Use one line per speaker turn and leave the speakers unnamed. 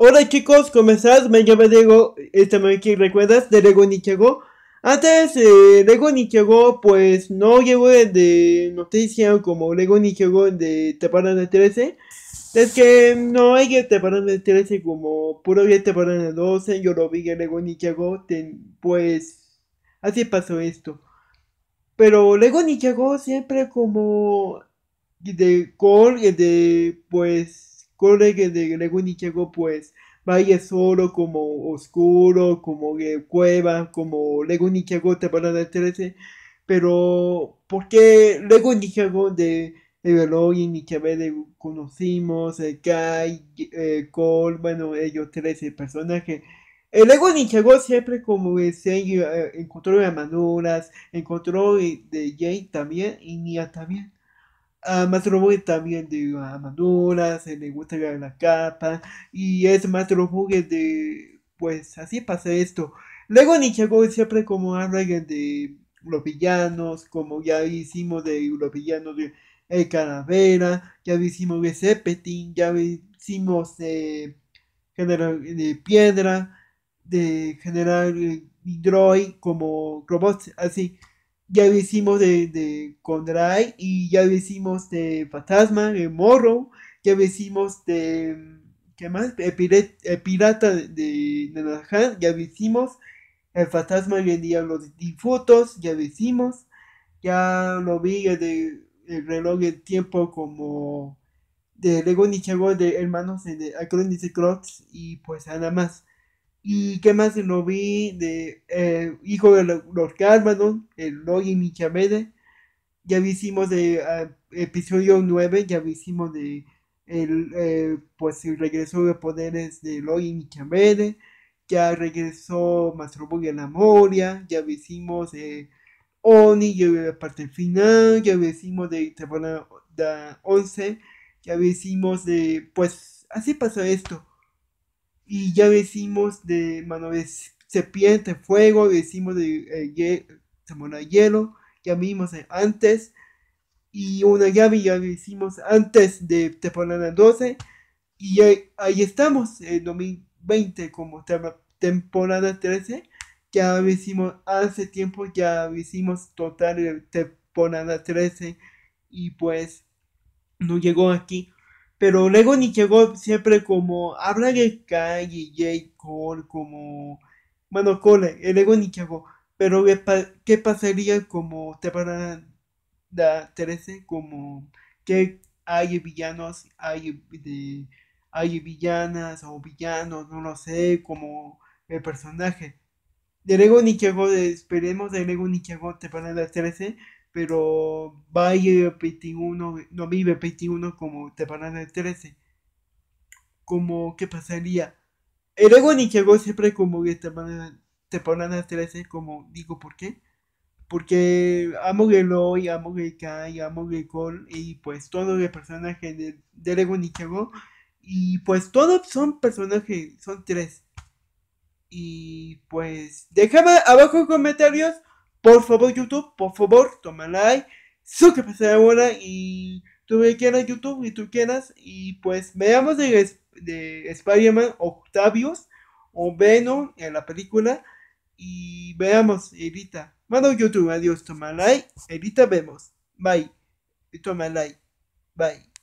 Hola chicos, ¿cómo estás? Me llamo Diego, esta aquí, ¿recuerdas? De Lego Nichego. Antes, eh, Lego Nichego, pues no llevo de noticia como Lego Nichego de Teparana 13. Es que no hay que 13 como puro de 12, yo lo vi en Lego Nichego, pues así pasó esto. Pero Lego Nichego siempre como de core, de pues Corre de LEGO llegó pues Vaya solo como oscuro, como que cueva, como te para dar 13. Pero, ¿por qué LEGO de de Everloy y conocimos? Kai, eh, Cole, bueno, ellos tres personajes. El eh, Lego Ninjago siempre como se encontró de Manuras, encontró de Jay también y Nia también a más también de se eh, le gusta la capa y es más robot de pues así pasa esto. Luego Nichagou siempre como habla de los villanos, como ya hicimos de los villanos de El eh, Calavera, ya hicimos de zepetín ya hicimos de eh, General de Piedra, de General Droid como robots así ya lo hicimos de, de y ya lo hicimos de Fantasma, de morro ya lo hicimos de. ¿Qué más? El, pirata, de, de ya lo hicimos. El fantasma y el diablo los difutos, ya lo hicimos. Ya lo vi de, el reloj del tiempo como de Lego Nichego de Hermanos de Acronis y Crocs y pues nada más. ¿Y qué más no vi? De, eh, hijo de los Cármanos, el Logi y Ya hicimos de ah, episodio 9, ya hicimos de el, eh, pues el regreso de poderes de Logi Michamede, Ya regresó Mastrobo y la Moria. Ya hicimos de Oni, ya la parte final. Ya hicimos de temporada 11. Ya hicimos de. Pues así pasó esto y ya decimos de mano de serpiente, fuego, decimos de eh, hielo, ya vimos eh, antes. Y una llave ya hicimos antes de temporada 12. Y ahí, estamos, en 2020 como temporada 13. Ya hicimos hace tiempo, ya hicimos total eh, temporada 13. Y pues no llegó aquí pero Lego ni siempre como habla de y J. Cole, como. Bueno, Cole, el ego ni Pero ¿qué pasaría como te para la 13? Como que hay villanos, hay, de, hay villanas o villanos, no lo sé, como el personaje. de Lego ni esperemos de Lego ni te para la 13 pero Valle 21, no vive 21 como te Temporada 13. Como, ¿qué pasaría? el ni llegó siempre como temporada, a 13, como digo, ¿por qué? Porque amo y amo Y amo Gekol, y pues todos los personajes del Ego Eragon y pues todos son personajes, son tres. Y pues, Déjame abajo en comentarios por favor, YouTube, por favor, toma like. pasada ahora y tú me quieras YouTube y tú quieras. Y pues veamos de, Spider-Man Octavius o Venom en la película. Y veamos, Evita. Mano YouTube, adiós, toma like. Edita, vemos. Bye. Toma like. Bye.